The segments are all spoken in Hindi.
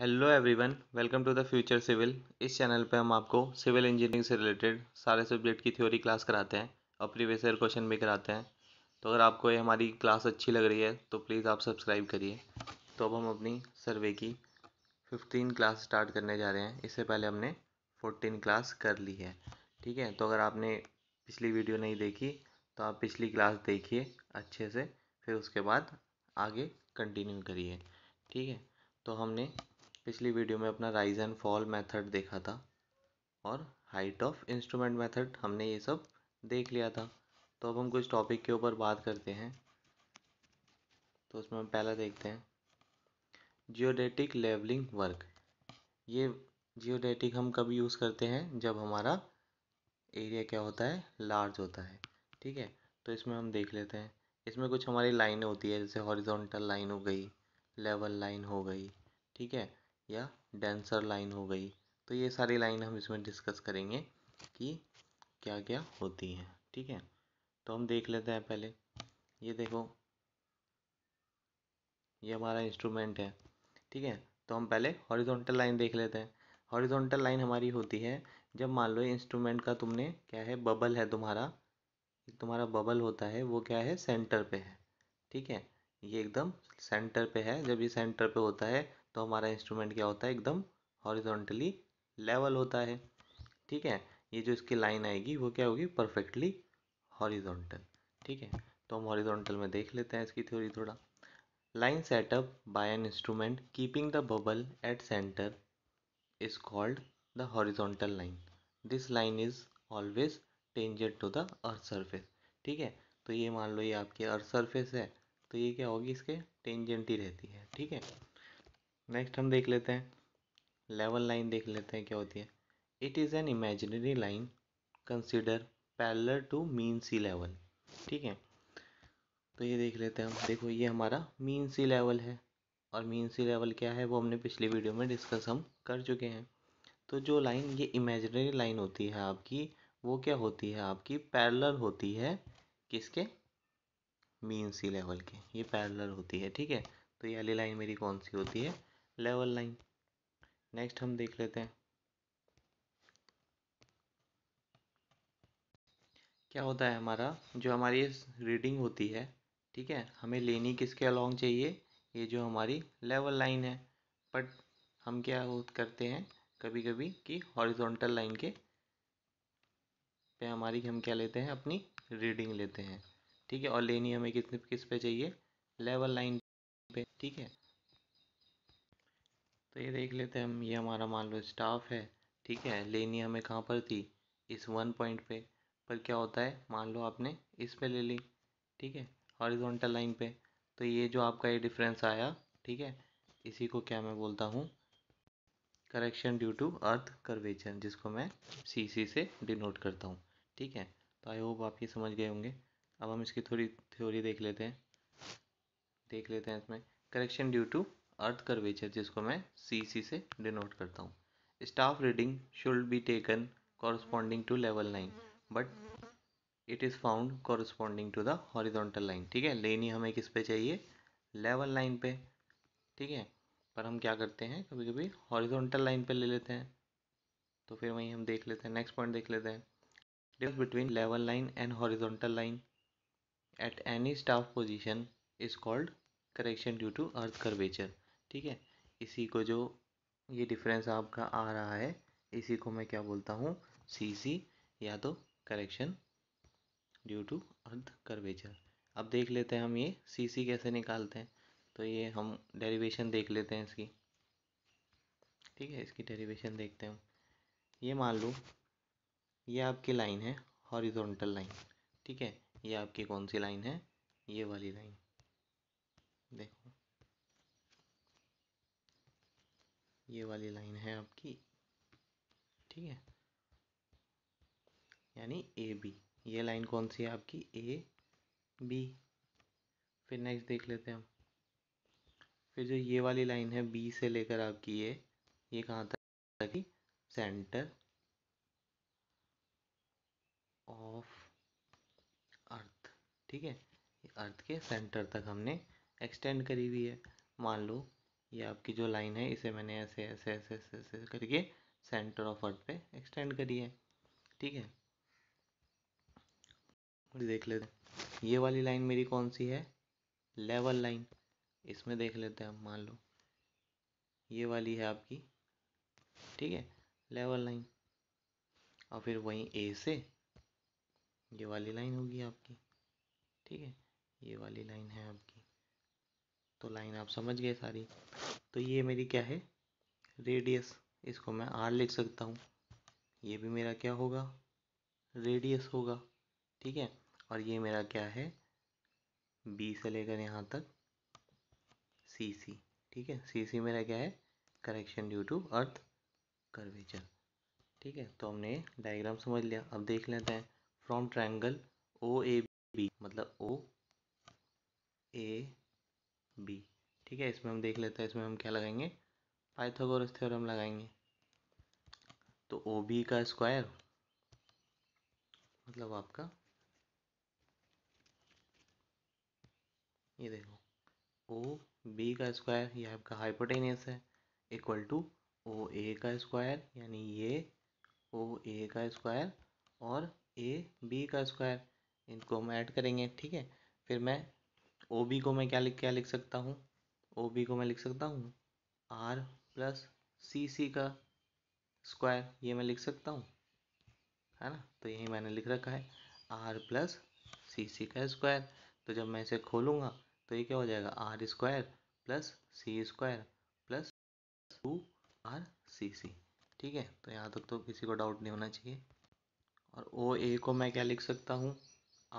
Hello everyone welcome to the future civil इस चैनल पे हम आपको सिविल इंजीनियरिंग से रिलेटेड सारे सब्जेक्ट की थ्योरी क्लास कराते हैं और प्रीवियस ईयर क्वेश्चन भी कराते हैं तो अगर आपको ये हमारी क्लास अच्छी लग रही है तो प्लीज़ आप सब्सक्राइब करिए तो अब हम अपनी सर्वे की फिफ्टीन क्लास स्टार्ट करने जा रहे हैं इससे पहले हमने फोर्टीन क्लास कर ली है ठीक है तो अगर आपने पिछली वीडियो नहीं देखी तो आप पिछली क्लास देखिए अच्छे से फिर उसके बाद आगे कंटिन्यू करिए ठीक है तो हमने पिछली वीडियो में अपना राइज एंड फॉल मेथड देखा था और हाइट ऑफ इंस्ट्रूमेंट मेथड हमने ये सब देख लिया था तो अब हम कुछ टॉपिक के ऊपर बात करते हैं तो उसमें हम पहला देखते हैं जियोडेटिक लेवलिंग वर्क ये जियोडेटिक हम कब यूज़ करते हैं जब हमारा एरिया क्या होता है लार्ज होता है ठीक है तो इसमें हम देख लेते हैं इसमें कुछ हमारी लाइनें होती है जैसे हॉरिजॉन्टल लाइन हो गई लेवल लाइन हो गई ठीक है या डेंसर लाइन हो गई तो ये सारी लाइन हम इसमें डिस्कस करेंगे कि क्या क्या होती हैं ठीक है तो हम देख लेते हैं पहले ये देखो ये हमारा इंस्ट्रूमेंट है ठीक है तो हम पहले हॉरिजॉन्टल लाइन देख लेते हैं हॉरिजॉन्टल लाइन हमारी होती है जब मान लो इंस्ट्रूमेंट का तुमने क्या है बबल है तुम्हारा तुम्हारा बबल होता है वो क्या है सेंटर पे है ठीक है ये एकदम सेंटर पे है जब ये सेंटर पे होता है तो हमारा इंस्ट्रूमेंट क्या होता है एकदम हॉरिजॉन्टली लेवल होता है ठीक है ये जो इसकी लाइन आएगी वो क्या होगी परफेक्टली हॉरिजॉन्टल ठीक है तो हम हॉरिजॉन्टल में देख लेते हैं इसकी थ्योरी थोड़ा line setup by an instrument keeping the bubble at centre is called the horizontal line this line is always tangent to the earth surface ठीक है तो ये मान लो ये आपकी अर्थ सर्फेस है तो ये क्या होगी इसके टेंजेंट ही रहती है ठीक है नेक्स्ट हम देख लेते हैं लेवल लाइन देख लेते हैं क्या होती है it is an imaginary line consider parallel to mean sea level ठीक है तो ये देख लेते हैं हम देखो ये हमारा मीन सी लेवल है और मीन सी लेवल क्या है वो हमने पिछली वीडियो में डिस्कस हम कर चुके हैं तो जो लाइन ये इमेजिनरी लाइन होती है आपकी वो क्या होती है आपकी पैरलर होती है किसके मीन सी लेवल के ये पैरलर होती है ठीक है तो ये वाली लाइन मेरी कौन सी होती है लेवल लाइन नेक्स्ट हम देख लेते हैं क्या होता है हमारा जो हमारी रीडिंग होती है ठीक है हमें लेनी किसके अलॉन्ग चाहिए ये जो हमारी लेवल लाइन है बट हम क्या करते हैं कभी कभी कि हॉरिजॉन्टल लाइन के पे हमारी हम क्या लेते हैं अपनी रीडिंग लेते हैं ठीक है और लेनी हमें किस किस पे चाहिए लेवल लाइन पे ठीक है तो ये देख लेते हैं हम ये हमारा मान लो स्टाफ है ठीक है लेनी हमें कहाँ पर थी इस वन पॉइंट पे पर क्या होता है मान लो आपने इस पे ले ली ठीक है हॉरिजॉन्टल लाइन पे तो ये जो आपका ये डिफरेंस आया ठीक है इसी को क्या मैं बोलता हूँ correction due to earth curvature जिसको मैं सी सी से डिनोट करता हूँ ठीक है तो आई होप आप ये समझ गए होंगे अब हम इसकी थोड़ी थ्योरी देख लेते हैं देख लेते हैं इसमें correction due to earth curvature जिसको मैं सी सी से डिनोट करता हूँ staff reading should be taken corresponding to level line but it is found corresponding to the horizontal line ठीक है लेनी हमें किस पे चाहिए लेवल लाइन पे ठीक है पर हम क्या करते हैं कभी कभी हॉरिजोंटल लाइन पे ले लेते हैं तो फिर वहीं हम देख लेते हैं नेक्स्ट पॉइंट देख लेते हैं difference between level line and horizontal line at any staff position is called correction due to earth curvature ठीक है इसी को जो ये डिफरेंस आपका आ रहा है इसी को मैं क्या बोलता हूँ सी या तो correction due to earth curvature अब देख लेते हैं हम ये सी सी कैसे निकालते हैं तो ये हम डेरिवेशन देख लेते हैं इसकी ठीक है इसकी डेरिवेशन देखते हैं ये मान लो ये आपकी लाइन है हॉरिजॉन्टल लाइन ठीक है ये आपकी कौन सी लाइन है ये वाली लाइन देखो ये वाली लाइन है आपकी ठीक है यानी ए बी ये लाइन कौन सी है आपकी ए बी फिर नेक्स्ट देख लेते हैं हम फिर जो ये वाली लाइन है बी से लेकर आपकी ये ये कहाँ तक सेंटर ऑफ अर्थ ठीक है अर्थ के सेंटर तक हमने एक्सटेंड करी हुई है मान लो ये आपकी जो लाइन है इसे मैंने ऐसे ऐसे ऐसे ऐसे ऐसे करके सेंटर ऑफ अर्थ पे एक्सटेंड करी है ठीक है देख लेते हैं ये वाली लाइन मेरी कौन सी है लेवल लाइन इसमें देख लेते हैं मान लो ये वाली है आपकी ठीक है लेवल लाइन और फिर वहीं ए से ये वाली लाइन होगी आपकी ठीक है ये वाली लाइन है आपकी तो लाइन आप समझ गए सारी तो ये मेरी क्या है रेडियस इसको मैं आर लिख सकता हूँ ये भी मेरा क्या होगा रेडियस होगा ठीक है और ये मेरा क्या है बी से लेकर यहाँ तक सी सी ठीक है सी सी मेरा क्या है correction due to earth curvature ठीक है तो हमने डायग्राम समझ लिया अब देख लेते हैं from triangle O A B मतलब ओ ए बी ठीक है इसमें हम देख लेते हैं इसमें हम क्या लगाएंगे पाइथागोरस थ्योरम लगाएंगे तो ओ बी का स्क्वायर मतलब आपका ये देखो ओ बी का स्क्वायर ये आपका हाइपोटेनियस है इक्वल टू ओ ए का स्क्वायर यानी ये ओ ए का स्क्वायर और ए बी का स्क्वायर इनको हम ऐड करेंगे ठीक है फिर मैं ओ बी को मैं क्या लिख क्या लिख सकता हूँ ओ बी को मैं लिख सकता हूँ आर प्लस सी सी का स्क्वायर ये मैं लिख सकता हूँ है ना तो यही मैंने लिख रखा है आर प्लस सी सी का स्क्वायर तो जब मैं इसे खोलूँगा तो ये क्या हो जाएगा R square plus C square plus two R C C ठीक है तो यहाँ तक तो किसी को डाउट नहीं होना चाहिए और ओ ए को मैं क्या लिख सकता हूँ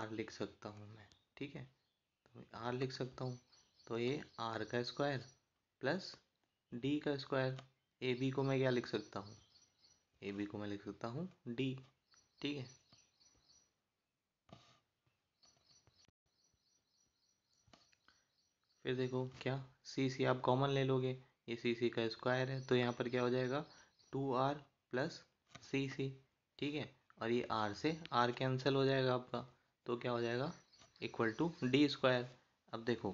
आर लिख सकता हूँ मैं ठीक है आर लिख सकता हूँ तो ये आर का स्क्वायर प्लस डी का स्क्वायर ए बी को मैं क्या लिख सकता हूँ ए बी को मैं लिख सकता हूँ डी ठीक है फिर देखो क्या सी सी आप कॉमन ले लोगे ये सी सी का स्क्वायर है तो यहाँ पर क्या हो जाएगा two R plus C C ठीक है और ये आर से आर कैंसिल हो जाएगा आपका तो क्या हो जाएगा इक्वल टू डी स्क्वायर अब देखो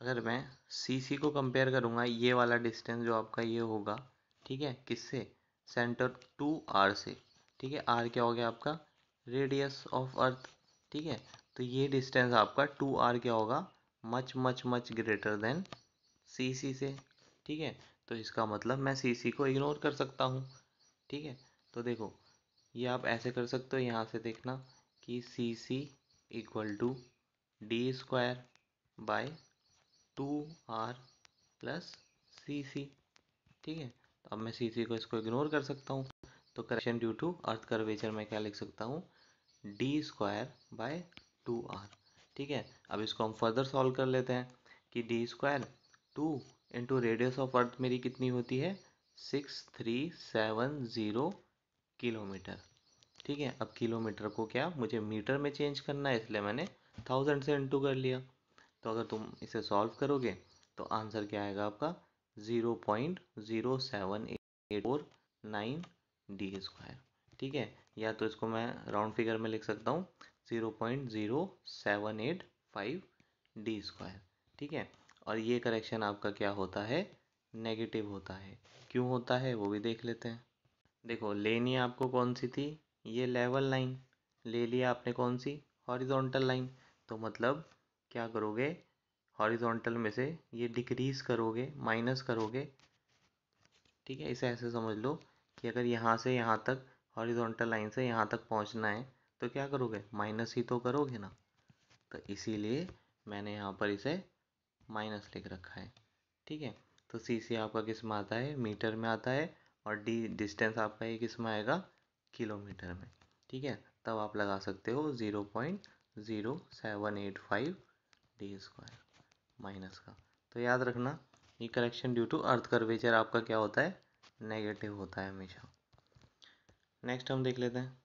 अगर मैं सी सी को कंपेयर करूँगा ये वाला डिस्टेंस जो आपका ये होगा ठीक है किससे सेंटर टू आर से ठीक है आर क्या हो गया आपका रेडियस ऑफ अर्थ ठीक है तो ये डिस्टेंस आपका टू आर क्या होगा much much much greater than C C से ठीक है तो इसका मतलब मैं सी सी को इग्नोर कर सकता हूँ ठीक है तो देखो ये आप ऐसे कर सकते हो यहाँ से देखना कि C C equal to D square by two R plus C C ठीक है तो अब मैं सी सी को इसको इग्नोर कर सकता हूँ तो correction due to earth curvature मैं क्या लिख सकता हूँ D square by two R ठीक है अब इसको हम फर्दर सॉल्व कर लेते हैं कि D square two into radius of earth मेरी कितनी होती है six three seven zero kilometre ठीक है अब किलोमीटर को क्या मुझे मीटर में चेंज करना है इसलिए मैंने थाउजेंड से इंटू कर लिया तो अगर तुम इसे सॉल्व करोगे तो आंसर क्या आएगा आपका zero point zero seven eight four nine D square ठीक है या तो इसको मैं राउंड फिगर में लिख सकता हूँ zero point zero seven eight five D square ठीक है और ये करेक्शन आपका क्या होता है नेगेटिव होता है क्यों होता है वो भी देख लेते हैं देखो लेनी आपको कौन सी थी ये लेवल लाइन ले लिया आपने कौन सी हॉरिजॉन्टल लाइन तो मतलब क्या करोगे हॉरिजॉन्टल में से ये डिक्रीज करोगे माइनस करोगे ठीक है इसे ऐसे समझ लो कि अगर यहाँ से यहाँ तक हॉरिजॉन्टल लाइन से यहाँ तक पहुँचना है तो क्या करोगे माइनस ही तो करोगे ना तो इसीलिए मैंने यहाँ पर इसे माइनस लिख रखा है ठीक है तो सी सी आपका किस में आता है मीटर में आता है और डी डिस्टेंस आपका ये किस में आएगा किलोमीटर में ठीक है तब आप लगा सकते हो zero point zero seven eight five D square minus का तो याद रखना ये correction due to earth curvature आपका क्या होता है नेगेटिव होता है हमेशा नेक्स्ट हम देख लेते हैं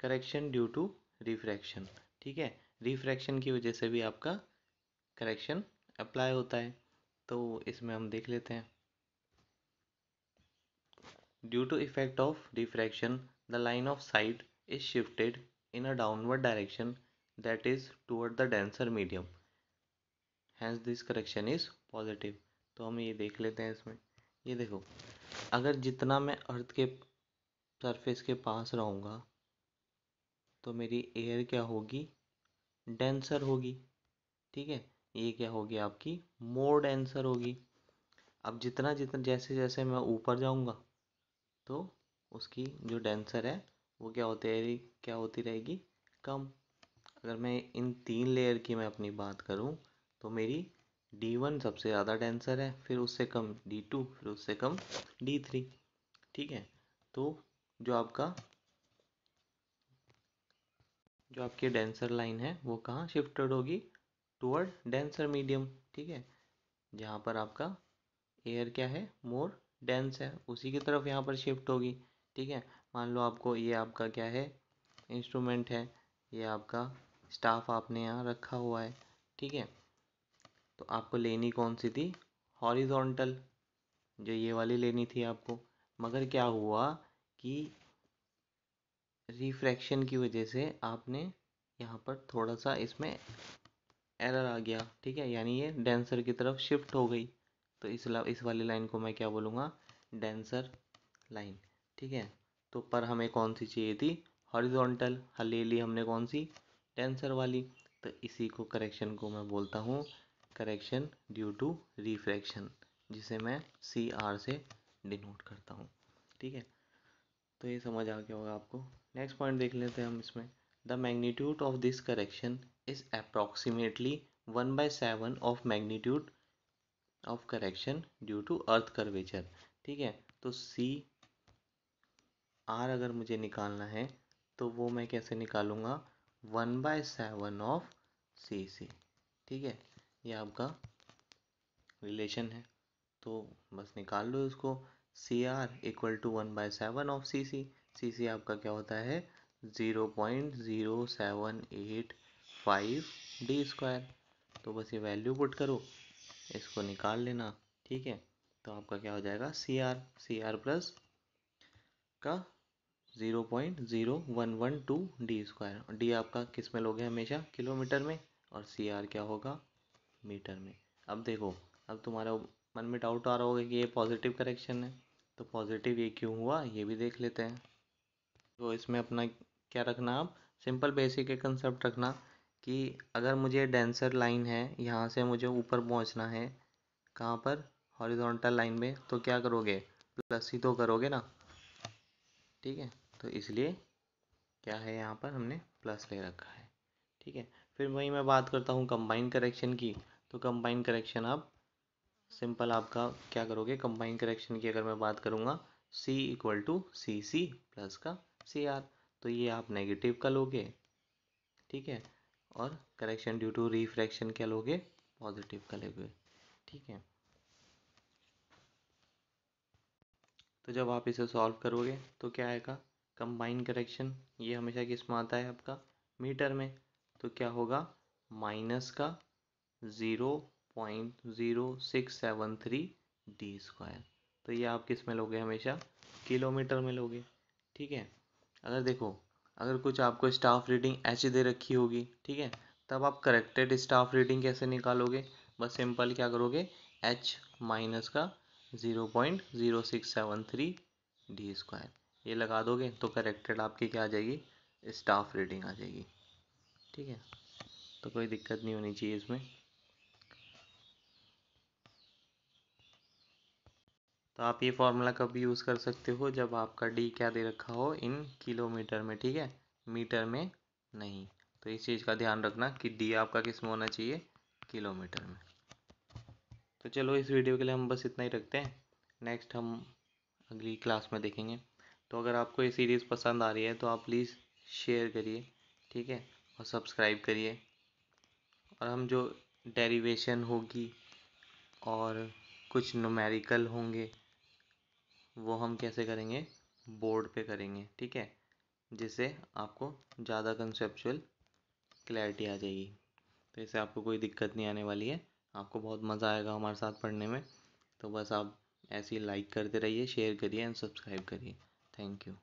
करेक्शन ड्यू टू रिफ्रैक्शन ठीक है रिफ्रैक्शन की वजह से भी आपका करेक्शन अप्लाई होता है तो इसमें हम देख लेते हैं Due to effect of diffraction the line of sight is shifted in a downward direction that is toward the denser medium. Hence this correction is positive तो हम ये देख लेते हैं इसमें ये देखो अगर जितना मैं अर्थ के सरफेस के पास रहूँगा तो मेरी एयर क्या होगी डेंसर होगी ठीक है ये क्या होगी आपकी मोर डेंसर होगी अब जितना जितना जैसे जैसे मैं ऊपर जाऊँगा तो उसकी जो डेंसर है वो क्या होती रहेगी क्या होती रहेगी कम अगर मैं इन तीन लेयर की मैं अपनी बात करूँ तो मेरी डी वन सबसे ज़्यादा डेंसर है फिर उससे कम डी टू फिर उससे कम डी थ्री ठीक है तो जो आपका जो आपकी डेंसर लाइन है वो कहाँ शिफ्टेड होगी टूअर्ड डेंसर मीडियम ठीक है जहाँ पर आपका एयर क्या है मोर डेंस है उसी की तरफ यहाँ पर शिफ्ट होगी ठीक है मान लो आपको ये आपका क्या है इंस्ट्रूमेंट है ये आपका स्टाफ आपने यहाँ रखा हुआ है ठीक है तो आपको लेनी कौन सी थी हॉरिजॉन्टल जो ये वाली लेनी थी आपको मगर क्या हुआ कि रिफ्रैक्शन की वजह से आपने यहाँ पर थोड़ा सा इसमें एरर आ गया ठीक है यानी ये डेंसर की तरफ शिफ्ट हो गई तो इस ला, इस वाली लाइन को मैं क्या बोलूँगा डेंसर लाइन ठीक है तो पर हमें कौन सी चाहिए थी हॉरिजॉन्टल ले ली हमने कौन सी डेंसर वाली तो इसी को करेक्शन को मैं बोलता हूँ करेक्शन ड्यू टू रिफ्रैक्शन जिसे मैं सी आर से डिनोट करता हूँ ठीक है तो ये समझ आ गया होगा आपको नेक्स्ट पॉइंट देख लेते हैं हम इसमें the magnitude of this correction is approximately one by seven of magnitude of correction due to earth curvature ठीक है तो सी आर अगर मुझे निकालना है तो वो मैं कैसे निकालूंगा one by seven of C C ठीक है ये आपका रिलेशन है तो बस निकाल लो इसको C R equal to one by seven of C C C C आपका क्या होता है zero point zero seven eight five D square तो बस ये वैल्यू पुट करो इसको निकाल लेना ठीक है तो आपका क्या हो जाएगा C R C R plus का zero point zero one one two D square D आपका किस में लोगे हमेशा किलोमीटर में और सी आर क्या होगा मीटर में अब देखो अब तुम्हारा मन में डाउट आ रहा होगा कि ये पॉजिटिव करेक्शन है तो पॉजिटिव ये क्यों हुआ ये भी देख लेते हैं तो इसमें अपना क्या रखना आप सिंपल बेसिक के कंसेप्ट रखना कि अगर मुझे डेंसर लाइन है यहाँ से मुझे ऊपर पहुँचना है कहाँ पर हॉरिजॉन्टल लाइन में तो क्या करोगे प्लस ही तो करोगे ना ठीक है तो इसलिए क्या है यहाँ पर हमने प्लस ले रखा है ठीक है फिर वही मैं बात करता हूँ कंबाइन करेक्शन की तो कंबाइन करेक्शन आप सिंपल आपका क्या करोगे कंबाइन करेक्शन की अगर मैं बात करूँगा C equal to C C plus का सी आर तो ये आप नेगेटिव का लोगे ठीक है और करेक्शन ड्यू टू रिफ्रैक्शन क्या लोगे पॉजिटिव का हुए ठीक है तो जब आप इसे सॉल्व करोगे तो क्या आएगा कंबाइन करेक्शन ये हमेशा किस में आता है आपका मीटर में तो क्या होगा माइनस का zero point zero six seven three D square तो ये आप किस में लोगे हमेशा किलोमीटर में लोगे ठीक है अगर देखो अगर कुछ आपको स्टाफ रीडिंग एच दे रखी होगी ठीक है तब आप करेक्टेड स्टाफ रीडिंग कैसे निकालोगे बस सिंपल क्या करोगे एच माइनस का zero point zero six seven three D square ये लगा दोगे तो करेक्टेड आपकी क्या आ जाएगी स्टाफ रीडिंग आ जाएगी ठीक है तो कोई दिक्कत नहीं होनी चाहिए इसमें तो आप ये फार्मूला कब यूज़ कर सकते हो जब आपका डी क्या दे रखा हो इन किलोमीटर में ठीक है मीटर में नहीं तो इस चीज़ का ध्यान रखना कि डी आपका किस में होना चाहिए किलोमीटर में तो चलो इस वीडियो के लिए हम बस इतना ही रखते हैं नेक्स्ट हम अगली क्लास में देखेंगे तो अगर आपको ये सीरीज़ पसंद आ रही है तो आप प्लीज़ शेयर करिए ठीक है और सब्सक्राइब करिए और हम जो डेरिवेशन होगी और कुछ नुमेरिकल होंगे वो हम कैसे करेंगे बोर्ड पे करेंगे ठीक है जिससे आपको ज़्यादा कंसेप्चुअल क्लैरिटी आ जाएगी तो इससे आपको कोई दिक्कत नहीं आने वाली है आपको बहुत मज़ा आएगा हमारे साथ पढ़ने में तो बस आप ऐसे ही लाइक करते रहिए शेयर करिए एंड सब्सक्राइब करिए थैंक यू